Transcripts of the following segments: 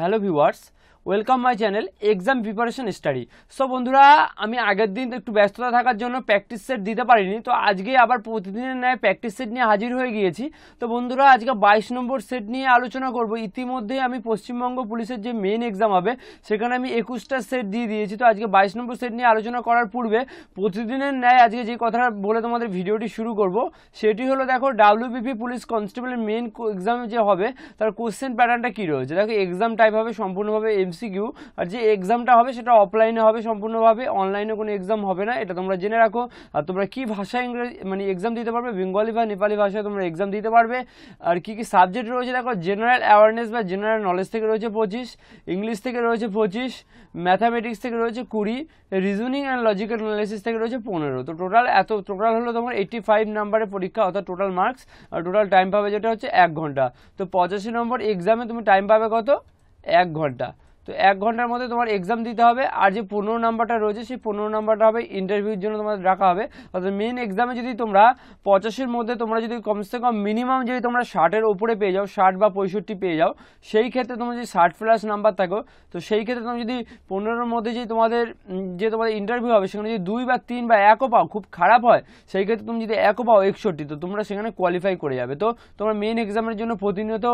hello viewers welcome my channel exam preparation study so বন্ধুরা আমি আগের দিন একটু ব্যস্ততা থাকার জন্য প্র্যাকটিস সেট দিতে পারিনি তো আজকে আবার প্রতিদিনের ন্যায় প্র্যাকটিস সেট নিয়ে হাজির হয়ে গিয়েছি তো বন্ধুরা আজকে বাইশ নম্বর সেট নিয়ে আলোচনা করব ইতিমধ্যে আমি পশ্চিমবঙ্গ পুলিশের যে মেন এক্সাম হবে সেখানে আমি একুশটা সেট দিয়ে দিয়েছি তো আজকে বাইশ নম্বর সেট নিয়ে আলোচনা করার পূর্বে প্রতিদিনের ন্যায় আজকে যে কথাটা বলে তোমাদের ভিডিওটি শুরু করব সেটি হলো দেখো ডাব্লিউবিপি পুলিশ কনস্টেবলের মেন এক্সাম যে হবে তার কোশ্চেন প্যাটার্নটা কী রয়েছে দেখো এক্সাম টাইপ হবে সম্পূর্ণভাবে এমসিকিউ আর যে এক্সামটা হবে সেটা অফলাইনে হবে সম্পূর্ণভাবে অনলাইনে কোনো এক্সাম হবে না এটা তোমরা জেনে রাখো আর তোমরা কী ভাষায় ইংরেজি মানে এক্সাম দিতে পারবে বেঙ্গলি বা নেপালি ভাষায় তোমরা এক্সাম দিতে পারবে আর কি কি সাবজেক্ট রয়েছে দেখো জেনারেল অ্যাওয়ারনেস বা জেনারেল নলেজ থেকে রয়েছে পঁচিশ ইংলিশ থেকে রয়েছে পঁচিশ ম্যাথামেটিক্স থেকে রয়েছে কুড়ি রিজনিং অ্যান্ড লজিক্যাল অ্যানালাইসিস থেকে রয়েছে পনেরো তো টোটাল এত টোটাল হলো তোমার এইটটি ফাইভ নাম্বারের পরীক্ষা অর্থাৎ টোটাল মার্কস আর টোটাল টাইম পাবে যেটা হচ্ছে এক ঘন্টা তো পঁচাশি নম্বর এক্সামে তুমি টাইম পাবে কত এক ঘন্টা তো এক ঘন্টার মধ্যে তোমার এক্সাম দিতে হবে আর যে পনেরো নাম্বারটা রয়েছে সেই পনেরো নাম্বারটা হবে ইন্টারভিউর জন্য তোমাদের রাখা হবে অর্থাৎ মেন এক্সামে যদি তোমরা পঁচাশির মধ্যে তোমরা যদি কমসে কম মিনিমাম যদি তোমরা ষাটের ওপরে পেয়ে যাও ষাট বা পঁয়ষট্টি পেয়ে যাও সেই ক্ষেত্রে তোমার যদি ষাট প্লাস নাম্বার থাকো তো সেই ক্ষেত্রে তুমি যদি পনেরোর মধ্যে যে তোমাদের যে তোমাদের ইন্টারভিউ হবে সেখানে যদি দুই বা তিন বা একও পাও খুব খারাপ হয় সেই ক্ষেত্রে তুমি যদি একও পাও একষট্টি তো তোমরা সেখানে কোয়ালিফাই করে যাবে তো তোমরা মেন এক্সামের জন্য প্রতিনিয়ত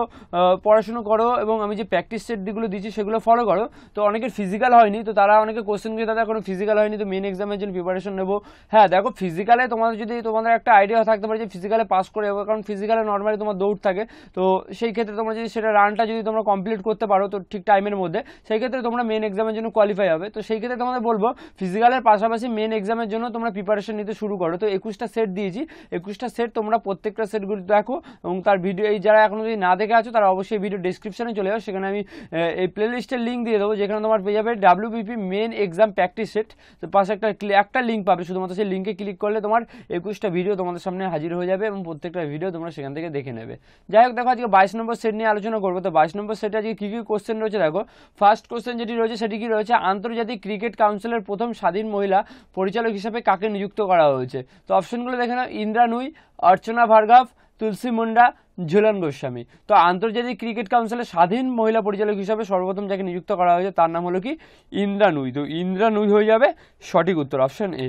পড়াশুনো করো এবং আমি যে প্র্যাকটিস সেট দিচ্ছি সেগুলো ফলো মনে করো তো অনেকের ফিজিক্যাল হয়নি তো তারা অনেকে কোশ্চেন করে তাদের কোনো ফিজিক্যাল হয়নি তো মেন এক্সামের জন্য প্রিপারেশন নেবো হ্যাঁ দেখো ফিজিক্যালে তোমাদের যদি তোমাদের একটা আইডিয়া থাকতে পারে যে ফিজিক্যালে পাস করে যাবো কারণ ফিজিক্যালে নর্মালি তোমার দৌড় থাকে তো সেই ক্ষেত্রে তোমরা যদি সেটা রানটা যদি তোমরা কমপ্লিট করতে পারো তো ঠিক টাইমের মধ্যে সেই ক্ষেত্রে তোমরা মেন এক্সামের জন্য কোয়ালিফাই হবে তো সেই ক্ষেত্রে তোমাদের বলবো ফিজিক্যালের পাশাপাশি মেন এক্সামের জন্য তোমরা প্রিপারেশন নিতে শুরু করো তো একুশটা সেট দিয়েছি একুশটা সেট তোমরা প্রত্যেকটা সেটগুলি দেখো এবং তার ভিডিও এই যারা এখনো যদি না দেখে আছো তারা অবশ্যই ভিডিও ডিসক্রিপশানে চলে যাও সেখানে আমি এই প্লেলিস্টের লিঙ্ক দিয়ে দেবো যেখানে তোমার পেয়ে যাবে WBP main exam practice set তো পাশে একটা একটা লিঙ্ক পাবে শুধুমাত্র সেই লিঙ্কে ক্লিক করলে তোমার একুশটা ভিডিও তোমাদের সামনে হাজির হয়ে যাবে এবং প্রত্যেকটা ভিডিও তোমরা সেখান থেকে দেখে নেবে যাই হোক দেখো আজকে বাইশ নম্বর সেট নিয়ে আলোচনা করবো তো বাইশ নম্বর সেটে আজকে কী কী কোশ্চেন রয়েছে দেখো ফার্স্ট কোশ্চেন যেটি রয়েছে সেটি কি রয়েছে আন্তর্জাতিক ক্রিকেট কাউন্সিলের প্রথম স্বাধীন মহিলা পরিচালক হিসাবে কাকে নিযুক্ত করা হয়েছে তো অপশনগুলো দেখে নাও ইন্দ্রা নুই অর্চনা ভার্গাভ তুলসী মুন্ডা ঝুলন গোস্বামী তো আন্তর্জাতিক ক্রিকেট কাউন্সিলের স্বাধীন মহিলা পরিচালক হিসাবে সর্বপ্রথম যাকে নিযুক্ত করা হয়েছে তার নাম হলো কি ইন্দ্রা নুই তো ইন্দ্রা নুই হয়ে যাবে সঠিক উত্তর অপশন এ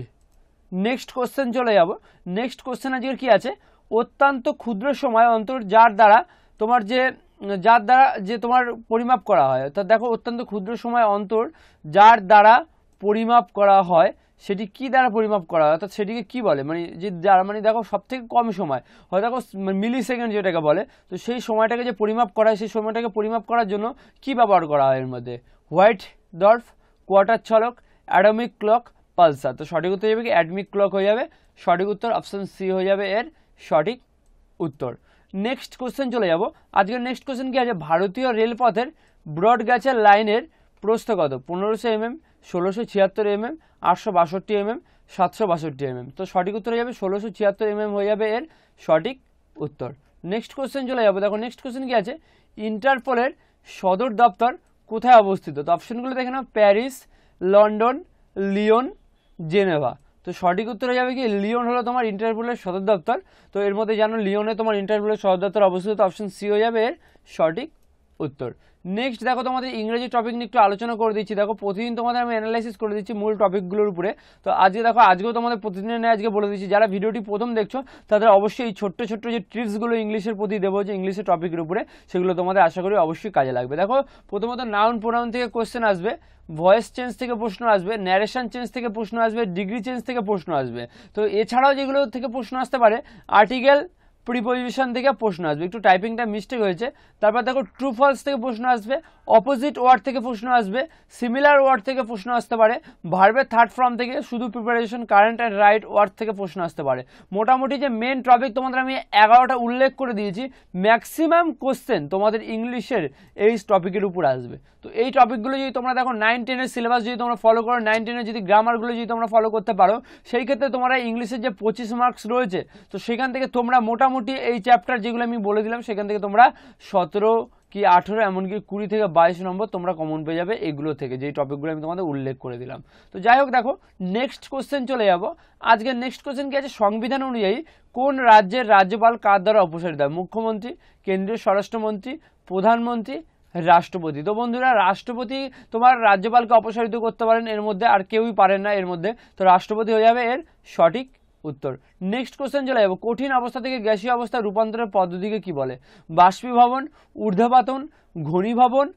নেক্সট কোশ্চেন চলে যাব নেক্সট কোশ্চেন আজকের কী আছে অত্যন্ত ক্ষুদ্র সময় অন্তর যার দ্বারা তোমার যে যার দ্বারা যে তোমার পরিমাপ করা হয় অর্থাৎ দেখো অত্যন্ত ক্ষুদ্র সময় অন্তর যার দ্বারা পরিমাপ করা হয় সেটি কি দ্বারা পরিমাপ করা হয় অর্থাৎ সেটিকে কি বলে মানে যে যার মানে দেখো সব থেকে কম সময় হয় দেখো মানে মিলি সেকেন্ড যেটাকে বলে তো সেই সময়টাকে যে পরিমাপ করা হয় সেই সময়টাকে পরিমাপ করার জন্য কি ব্যবহার করা হয় এর মধ্যে হোয়াইট ডর্ফ কোয়ার্টার ছলক অ্যাডমিক ক্লক পালসার তো সঠিক উত্তর যাবে কি অ্যাডমিক ক্লক হয়ে যাবে সঠিক উত্তর অপশান সি হয়ে যাবে এর সঠিক উত্তর নেক্সট কোশ্চেন চলে যাব আজকের নেক্সট কোশ্চেন কি আছে ভারতীয় রেলপথের ব্রডগাছের লাইনের প্রস্থ কত পনেরোশো এমএম ষোলোশো ছিয়াত্তর এমএম আটশো বাষট্টি এমএম সাতশো বাষট্টি এমএম তো সঠিক উত্তর হয়ে যাবে ষোলোশো ছিয়াত্তর এমএম হয়ে যাবে এর সঠিক উত্তর নেক্সট কোশ্চেন চলে যাবো দেখো নেক্সট কোশ্চেন কি আছে ইন্টারপোলের সদর দপ্তর কোথায় অবস্থিত তো অপশানগুলো দেখে নাও প্যারিস লন্ডন লিওন জেনেভা তো সঠিক উত্তর হয়ে যাবে কি লিওন হলো তোমার ইন্টারপোলের সদর দপ্তর তো এর মধ্যে জানো লিওনে তোমার ইন্টারপোলের সদর দপ্তর অবস্থিত অপশন সি হয়ে যাবে এর সঠিক উত্তর নেক্সট দেখো তোমাদের ইংরেজি টপিক নিয়ে একটু আলোচনা করে দিচ্ছি দেখো প্রতিদিন তোমাদের আমি অ্যানালাইসিস করে দিচ্ছি মূল টপিকগুলোর উপরে তো আজকে দেখো আজকেও তোমাদের প্রতিদিনের নিয়ে আজকে বলে দিচ্ছি যারা ভিডিওটি প্রথম দেখছো তাদের অবশ্যই এই ছোট্ট ছোট্ট যে ট্রিপসগুলো ইংলিশের প্রতি দেবো যে ইংলিশের টপিকের উপরে সেগুলো তোমাদের আশা করি অবশ্যই কাজে লাগবে দেখো প্রথমত নাউন প্রোনাউন থেকে কোয়েশ্চেন আসবে ভয়েস চেঞ্জ থেকে প্রশ্ন আসবে ন্যারেশন চেঞ্জ থেকে প্রশ্ন আসবে ডিগ্রি চেঞ্জ থেকে প্রশ্ন আসবে তো এছাড়াও যেগুলো থেকে প্রশ্ন আসতে পারে আর্টিকেল প্রিপোজিশন থেকে প্রশ্ন আসবে একটু টাইপিংটা মিস্টেক হয়েছে তারপর দেখো ট্রু ফলস থেকে প্রশ্ন আসবে অপোজিট ওয়ার্ড থেকে প্রশ্ন আসবে সিমিলার ওয়ার্ড থেকে প্রশ্ন আসতে পারে ভার্ভের থার্ড ফর্ম থেকে শুধু preparation current and right word থেকে প্রশ্ন আসতে পারে মোটামুটি যে মেন টপিক তোমাদের আমি এগারোটা উল্লেখ করে দিয়েছি ম্যাক্সিমাম কোশ্চেন তোমাদের ইংলিশের এই টপিকের উপর আসবে তো এই টপিকগুলো যদি তোমরা দেখো নাইন টেনের সিলেবাস যদি তোমরা ফলো করো নাইন টেনের যদি গ্রামারগুলো যদি তোমরা ফলো করতে পারো সেই ক্ষেত্রে তোমরা ইংলিশের যে পঁচিশ মার্কস রয়েছে তো সেখান থেকে তোমরা মোটামুটি মোটামুটি এই চ্যাপ্টার যেগুলো আমি বলে দিলাম সেখান থেকে তোমরা সতেরো কি আঠেরো এমনকি কুড়ি থেকে বাইশ নম্বর তোমরা কমন পেয়ে যাবে এগুলো থেকে যেই টপিকগুলো আমি তোমাদের উল্লেখ করে দিলাম তো যাই হোক দেখো নেক্সট কোশ্চেন চলে যাব আজকে নেক্সট কোশ্চেন কি আছে সংবিধান অনুযায়ী কোন রাজ্যের রাজ্যপাল কার দ্বারা অপসারিত হয় মুখ্যমন্ত্রী কেন্দ্রীয় স্বরাষ্ট্রমন্ত্রী প্রধানমন্ত্রী রাষ্ট্রপতি তো বন্ধুরা রাষ্ট্রপতি তোমার রাজ্যপালকে অপসারিত করতে পারেন এর মধ্যে আর কেউই পারেন না এর মধ্যে তো রাষ্ট্রপতি হয়ে যাবে এর সঠিক উত্তর নেক্সট কোশ্চেন চলে যাবো কঠিন অবস্থা থেকে গ্যাসীয় অবস্থা রূপান্তরের পদ্ধতিকে কি বলে বাষ্পীভবন ঊর্ধ্বপাতন ঘনীভবন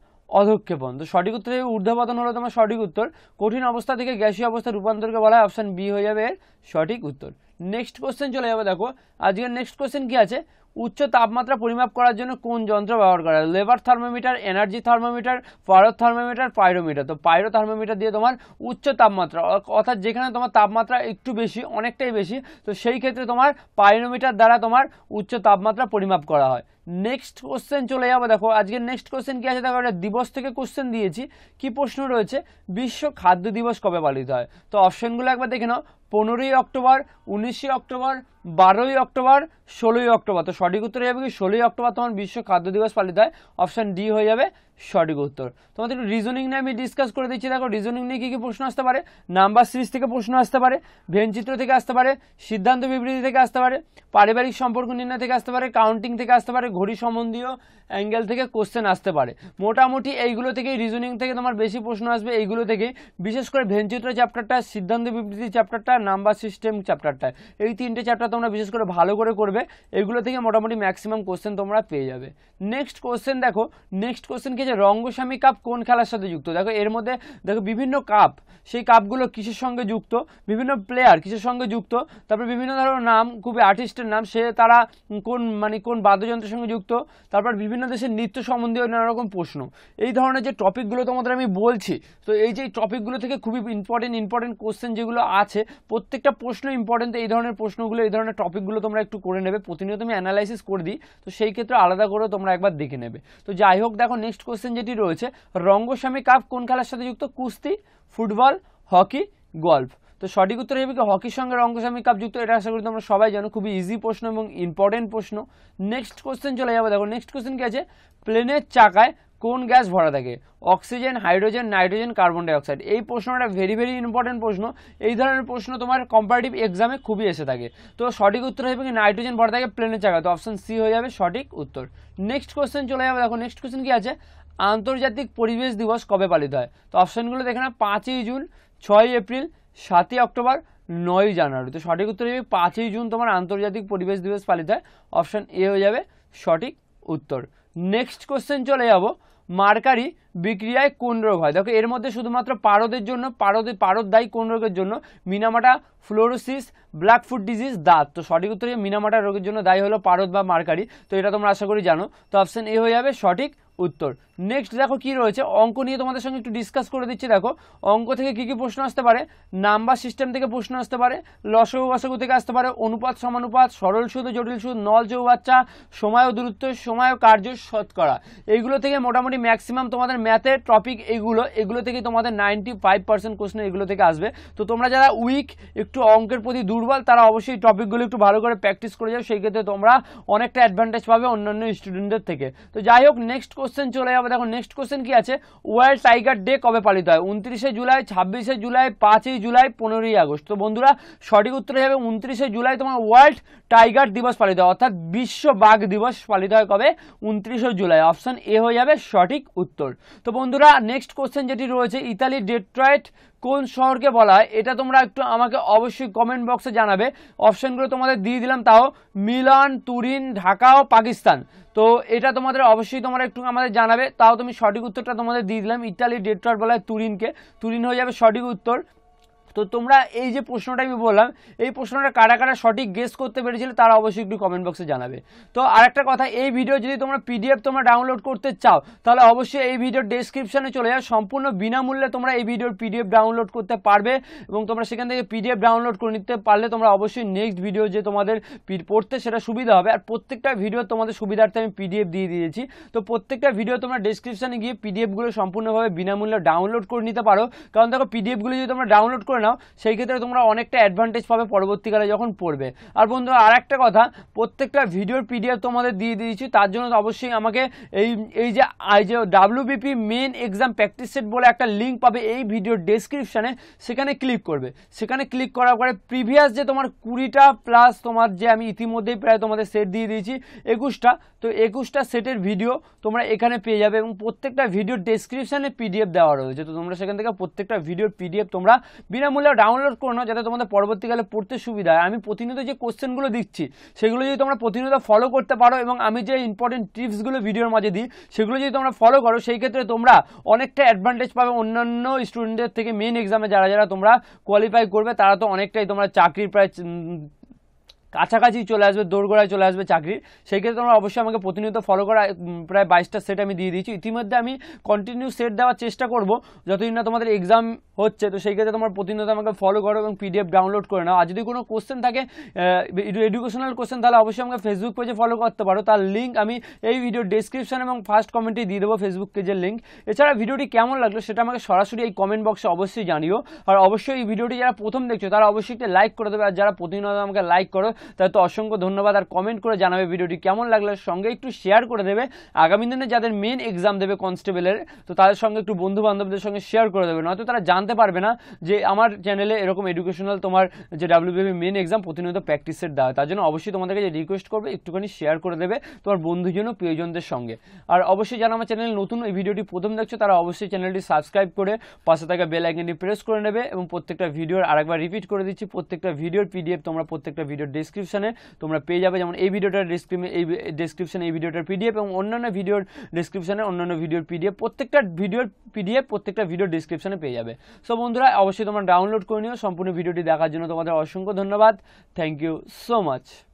অধক্ষেপণ তো সঠিক উত্তর ঊর্ধ্বপাতন হলো তোমার সঠিক উত্তর কঠিন অবস্থা থেকে গ্যাসীয় অবস্থা রূপান্তরকে বলা হয় অপশান বি হয়ে যাবে এর সঠিক উত্তর নেক্সট কোশ্চেন চলে যাবে দেখো আজকের নেক্সট কোশ্চেন কি আছে উচ্চ তাপমাত্রা পরিমাপ করার জন্য কোন যন্ত্র ব্যবহার করা হয় লেবার থার্মোমিটার এনার্জি থার্মোমিটার পারো থার্মোমিটার পাইরোমিটার তো পাইরো থার্মোমিটার দিয়ে তোমার উচ্চ তাপমাত্রা অর্থাৎ যেখানে তোমার তাপমাত্রা একটু বেশি অনেকটাই বেশি তো সেই ক্ষেত্রে তোমার পাইরোমিটার দ্বারা তোমার উচ্চ তাপমাত্রা পরিমাপ করা হয় নেক্সট কোশ্চেন চলে যাবো দেখো আজকে নেক্সট কোশ্চেন কি আছে দেখো একটা দিবস থেকে কোশ্চেন দিয়েছি কি প্রশ্ন রয়েছে বিশ্ব খাদ্য দিবস কবে পালিত হয় তো অপশনগুলো একবার দেখে নাও পনেরোই অক্টোবর উনিশে অক্টোবর বারোই অক্টোবর ষোলোই অক্টোবর তো সঠিক উত্তর যাবে কি ষোলোই অক্টোবর তখন বিশ্ব খাদ্য দিবস পালিত হয় অপশান ডি হয়ে যাবে সঠিক উত্তর তোমাদের রিজনিং নিয়ে আমি ডিসকাস করে দিচ্ছি দেখো রিজনিং নিয়ে কী কী প্রশ্ন আসতে পারে নাম্বার সিরিজ থেকে প্রশ্ন আসতে পারে ভেনচিত্র থেকে আসতে পারে সিদ্ধান্ত বিবৃতি থেকে আসতে পারে পারিবারিক সম্পর্ক নির্ণয় থেকে আসতে পারে কাউন্টিং থেকে আসতে পারে ঘড়ি সম্বন্ধীয় অ্যাঙ্গেল থেকে কোশ্চেন আসতে পারে মোটামুটি এইগুলো থেকে রিজনিং থেকে তোমার বেশি প্রশ্ন আসবে এইগুলো থেকে বিশেষ করে ভেনচিত্র চ্যাপ্টারটা সিদ্ধান্ত বিবৃতি চ্যাপ্টারটা নাম্বার সিস্টেম চ্যাপ্টারটা এই তিনটে চ্যাপ্টার তোমরা বিশেষ করে ভালো করে করবে এগুলো থেকে মোটামুটি ম্যাক্সিমাম কোশ্চেন তোমরা পেয়ে যাবে নেক্সট কোশ্চেন দেখো নেক্সট কোশ্চেন যে রঙ্গস্বামী কাপ কোন খেলার সাথে যুক্ত দেখো এর মধ্যে দেখো বিভিন্ন কাপ সেই কাপগুলো কিসের সঙ্গে যুক্ত বিভিন্ন প্লেয়ার কিসের সঙ্গে যুক্ত তারপর বিভিন্ন ধরনের নাম খুবই আর্টিস্টের নাম সে তারা কোন মানে কোন বাদ্যযন্ত্রের সঙ্গে যুক্ত তারপর বিভিন্ন দেশের নৃত্য সম্বন্ধীয় নানা রকম প্রশ্ন এই ধরনের যে টপিকগুলো তোমাদের আমি বলছি তো এই যে টপিকগুলো থেকে খুবই ইম্পর্টেন্ট ইম্পর্টেন্ট কোশ্চেন যেগুলো আছে প্রত্যেকটা প্রশ্ন ইম্পর্টেন্ট এই ধরনের প্রশ্নগুলো এই ধরনের টপিকগুলো তোমরা একটু করে নেবে প্রতিনিয়ত আমি অ্যানালাইসিস করে দিই তো সেই ক্ষেত্রে আলাদা করে তোমরা একবার দেখে নেবে তো যাই হোক দেখো নেক্সট কোশ্চেন কোশ্চেন যেটি রয়েছে রঙ্গস্বামী কাপ কোন খেলার সাথে যুক্ত কুস্তি ফুটবল হকি গল্ফ তো সঠিক উত্তর হিসেবে হকির সঙ্গে রঙ্গস্বামী কাপ যুক্ত এটা আশা করি তোমরা সবাই জানো খুবই ইজি প্রশ্ন এবং ইম্পর্টেন্ট প্রশ্ন নেক্সট কোশ্চেন চলে যাবো দেখো নেক্সট কোশ্চেন কি আছে প্লেনের চাকায় কোন গ্যাস ভরা থাকে oxygen hydrogen nitrogen carbon dioxide এই প্রশ্নটা ভেরি ভেরি ইম্পর্টেন্ট প্রশ্ন এই ধরনের প্রশ্ন তোমার কম্পারেটিভ এক্সামে খুবই এসে থাকে তো সঠিক উত্তর হবে কি নাইট্রোজেন ভরা থাকে প্লেনের চাকা তো অপশন সি হয়ে যাবে সঠিক উত্তর নেক্সট কোশ্চেন চলে যাবে দেখো নেক্সট কোশ্চেন কি আছে আন্তর্জাতিক পরিবেশ দিবস কবে পালিত হয় তো অপশানগুলো দেখে না পাঁচই জুন ছয়ই এপ্রিল সাতই অক্টোবর নয়ই জানুয়ারি তো সঠিক উত্তর হিসেবে পাঁচই জুন তোমার আন্তর্জাতিক পরিবেশ দিবস পালিত হয় অপশান এ হয়ে যাবে সঠিক উত্তর নেক্সট কোশ্চেন চলে যাব মার্কারি বিক্রিয়ায় কোন রোগ হয় দেখো এর মধ্যে শুধুমাত্র পারদের জন্য পারদে পারদ দায়ী কোন রোগের জন্য মিনামাটা ফ্লোরোসিস ব্ল্যাকফুট ডিজিজ দাঁত তো সঠিক উত্তরে মিনামাটা রোগের জন্য দায়ী হলো পারদ বা মার্কারি তো এটা তোমরা আশা করি জানো তো অপশান এ হয়ে যাবে সঠিক উত্তর নেক্সট দেখো কি রয়েছে অঙ্ক নিয়ে তোমাদের সঙ্গে একটু ডিসকাস করে দিচ্ছি দেখো অঙ্ক থেকে কি কি প্রশ্ন আসতে পারে নাম্বার সিস্টেম থেকে প্রশ্ন আসতে পারে লসগু বসগু থেকে আসতে পারে অনুপাত সমানুপাত সরল সুদ জটিল সুদ নল বাচ্চা সময় ও দূরত্ব সময় ও কার্য শতকরা এইগুলো থেকে মোটামুটি ম্যাক্সিমাম তোমাদের ম্যাথের টপিক এগুলো এগুলো থেকে তোমাদের নাইনটি ফাইভ পার্সেন্ট কোশ্চেন এগুলো থেকে আসবে তো তোমরা যারা উইক একটু অঙ্কের প্রতি দুর্বল তারা অবশ্যই টপিকগুলো একটু ভালো করে প্র্যাকটিস করে যাও সেই ক্ষেত্রে তোমরা অনেকটা অ্যাডভান্টেজ পাবে অন্যান্য স্টুডেন্টদের থেকে তো যাই হোক নেক্সট কোশ্চেন চলে যাবে দেখো নেক্সট কোশ্চেন কি আছে ওয়ার্ল্ড টাইগার ডে কবে পালিত হয় উনত্রিশে জুলাই ছাব্বিশে জুলাই পাঁচই জুলাই পনেরোই আগস্ট তো বন্ধুরা সঠিক উত্তর হিসাবে উনত্রিশে জুলাই তোমার ওয়ার্ল্ড টাইগার দিবস পালিত হয় অর্থাৎ বিশ্ব বাঘ দিবস পালিত হয় কবে উনত্রিশে জুলাই অপশান এ হয়ে যাবে সঠিক উত্তর তো বন্ধুরা নেক্সট কোশ্চেন যেটি রয়েছে ইতালি ডেট্রয়েট কোন শহরকে বলা হয় এটা তোমরা একটু আমাকে অবশ্যই কমেন্ট বক্সে জানাবে অপশানগুলো তোমাদের দিয়ে দিলাম তাও মিলান তুরিন ঢাকা ও পাকিস্তান তো এটা তোমাদের অবশ্যই তোমরা একটু আমাদের জানাবে তাও তুমি সঠিক উত্তরটা তোমাদের দিয়ে দিলাম ইটালির ডেট্রয়েট বলা হয় তুরিনকে তুরিন হয়ে যাবে সঠিক উত্তর তো তোমরা এই যে প্রশ্নটা আমি বললাম এই প্রশ্নটা কারা কারা সঠিক গেস করতে পেরেছিল তারা অবশ্যই একটু কমেন্ট বক্সে জানাবে তো আরেকটা কথা এই ভিডিও যদি তোমরা পিডিএফ তোমরা ডাউনলোড করতে চাও তাহলে অবশ্যই এই ভিডিওর ডেসক্রিপশানে চলে যাও সম্পূর্ণ বিনামূল্যে তোমরা এই ভিডিওর পিডিএফ ডাউনলোড করতে পারবে এবং তোমরা সেখান থেকে পিডিএফ ডাউনলোড করে নিতে পারলে তোমরা অবশ্যই নেক্সট ভিডিও যে তোমাদের পড়তে সেটা সুবিধা হবে আর প্রত্যেকটা ভিডিও তোমাদের সুবিধার্থে আমি পিডিএফ দিয়ে দিয়েছি তো প্রত্যেকটা ভিডিও তোমরা ডেসক্রিপশানে গিয়ে পিডিএফগুলো সম্পূর্ণভাবে বিনামূল্যে ডাউনলোড করে নিতে পারো কারণ দেখো পিডিএফগুলো যদি তোমরা ডাউনলোড করে নাও নাও সেই ক্ষেত্রে তোমরা অনেকটা অ্যাডভান্টেজ পাবে পরবর্তীকালে যখন পড়বে আর বন্ধু আর একটা কথা প্রত্যেকটা ভিডিওর পিডিএফ তোমাদের দিয়ে দিয়েছি তার জন্য অবশ্যই আমাকে এই এই যে আই যে WBP main exam practice set বলে একটা লিঙ্ক পাবে এই ভিডিওর ডেসক্রিপশানে সেখানে ক্লিক করবে সেখানে ক্লিক করার পরে প্রিভিয়াস যে তোমার কুড়িটা প্লাস তোমার যে আমি ইতিমধ্যেই প্রায় তোমাদের সেট দিয়ে দিয়েছি একুশটা তো একুশটা সেটের ভিডিও তোমরা এখানে পেয়ে যাবে এবং প্রত্যেকটা ভিডিওর ডেসক্রিপশানে পিডিএফ দেওয়া রয়েছে তো তোমরা সেখান থেকে প্রত্যেকটা ভিডিওর পিডিএফ তোমরা বিনামূল্যে বিনামূল্যে ডাউনলোড করে যাতে তোমাদের পরবর্তীকালে পড়তে সুবিধা হয় আমি প্রতিনিয়ত যে কোশ্চেনগুলো দিচ্ছি সেগুলো যদি তোমরা প্রতিনিয়ত ফলো করতে পারো এবং আমি যে ইম্পর্টেন্ট টিপসগুলো ভিডিওর মাঝে দিই সেগুলো যদি তোমরা ফলো করো সেই ক্ষেত্রে তোমরা অনেকটা অ্যাডভান্টেজ পাবে অন্যান্য স্টুডেন্টদের থেকে মেন এক্সামে যারা যারা তোমরা কোয়ালিফাই করবে তারা তো অনেকটাই তোমরা চাকরির প্রায় কাছাকাছি চলে আসবে দোরগোড়ায় চলে আসবে চাকরির সেই ক্ষেত্রে তোমরা অবশ্যই আমাকে প্রতিনিয়ত ফলো করা প্রায় বাইশটা সেট আমি দিয়ে দিয়েছি ইতিমধ্যে আমি কন্টিনিউ সেট দেওয়ার চেষ্টা করব যতদিন না তোমাদের এক্সাম হচ্ছে তো সেই ক্ষেত্রে তোমার প্রতিনিয়ত আমাকে ফলো করো এবং পিডিএফ ডাউনলোড করে নাও আর যদি কোনো কোশ্চেন থাকে এডুকেশনাল কোশ্চেন তাহলে অবশ্যই আমাকে ফেসবুক পেজে ফলো করতে পারো তার লিঙ্ক আমি এই ভিডিও ডেসক্রিপশন এবং ফার্স্ট কমেন্টে দিয়ে দেবো ফেসবুক পেজের লিঙ্ক এছাড়া ভিডিওটি কেমন লাগলো সেটা আমাকে সরাসরি এই কমেন্ট বক্সে অবশ্যই জানিও আর অবশ্যই এই ভিডিওটি যারা প্রথম দেখছো তারা অবশ্যই লাইক করে দেবে আর যারা প্রতিনিয়ত আমাকে লাইক করো তাই তো অসংখ্য ধন্যবাদ আর কমেন্ট করে জানাবে ভিডিওটি কেমন লাগলো সঙ্গে একটু শেয়ার করে দেবে আগামী দিনে যাদের মেন এক্সাম দেবে কনস্টেবলের তো তাদের সঙ্গে একটু বন্ধু বান্ধবদের সঙ্গে শেয়ার করে দেবে নয়তো তারা জানতে পারবে না যে আমার চ্যানেলে এরকম এডুকেশনাল তোমার যে ডাব্লিউবিবি মেন এক্সাম প্রতিনিয়ত প্র্যাকটিসের দেওয়া তার জন্য অবশ্যই তোমাদেরকে যে রিকোয়েস্ট করবে একটুখানি শেয়ার করে দেবে তোমার বন্ধুজন ও প্রিয়জনদের সঙ্গে আর অবশ্যই যারা আমার চ্যানেল নতুন এই ভিডিওটি প্রথম দেখছো তারা অবশ্যই চ্যানেলটি সাবস্ক্রাইব করে পাশে থাকা বেল আইকনটি প্রেস করে নেবে এবং প্রত্যেকটা ভিডিওর আরেকবার রিপিট করে দিচ্ছি প্রত্যেকটা ভিডিওর পিডিএফ তোমরা প্রত্যেকটা ভিডিওর ডিসক্রিপশানে তোমরা পেয়ে যাবে যেমন এই ভিডিওটার ডিসক্রিপ এই ডিসক্রিপশানে এই ভিডিওটার পিডিএফ এবং অন্যান্য ভিডিওর ডিসক্রিপশানে অন্যান্য ভিডিওর পিডিএফ প্রত্যেকটা ভিডিওর পিডিএফ প্রত্যেকটা ভিডিওর ডিসক্রিপশানে পেয়ে যাবে সো বন্ধুরা অবশ্যই তোমরা ডাউনলোড করে নিও সম্পূর্ণ ভিডিওটি দেখার জন্য তোমাদের অসংখ্য ধন্যবাদ থ্যাংক ইউ সো মাচ